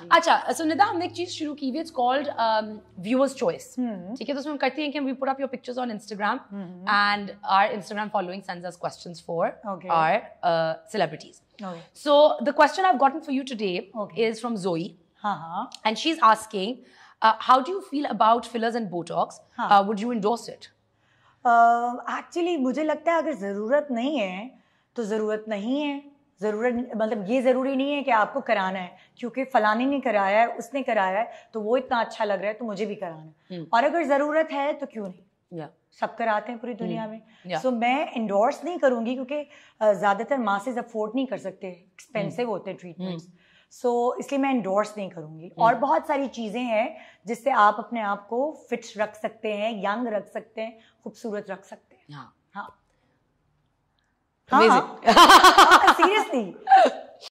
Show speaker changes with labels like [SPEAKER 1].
[SPEAKER 1] हम्म। अच्छा सुनिधा हमने एक चीज शुरू की हुई इट्स कॉल्ड व्यूअर्स चॉइस ठीक है तो उसमें हम करते हैं कि we put up your pictures on Instagram and our Instagram following sends us questions for celebrities so the question I have gotten for you today is from Joey and she is asking how do you feel about fillers and Botox would you endorse it
[SPEAKER 2] actually मुझे लगता है अगर ज़रूरत नहीं है तो ज़रूरत नहीं है ज़रूरत मतलब ये ज़रूरी नहीं है कि आपको कराना है क्योंकि फ़लाने ने कराया है उसने कराया है तो वो इतना अच्छा लग रहा है तो मुझे भी कराना है हम्म। और अगर ज़रूरत है तो क्यों नहीं सब कराते हैं पूरी दुनिया हम्म। में सो so, मैं इंडोर्स नहीं करूँगी क्योंकि ज़्यादातर मासेज अफोर्ड नहीं कर सकते एक्सपेंसिव हम्म। होते हैं ट्रीटमेंट्स सो so, इसलिए मैं इंडोर्स नहीं करूँगी और बहुत सारी चीज़ें हैं जिससे आप अपने आप को फिट रख सकते हैं यंग रख सकते हैं खूबसूरत रख सकते हैं हाँ।, हाँ हाँ seriously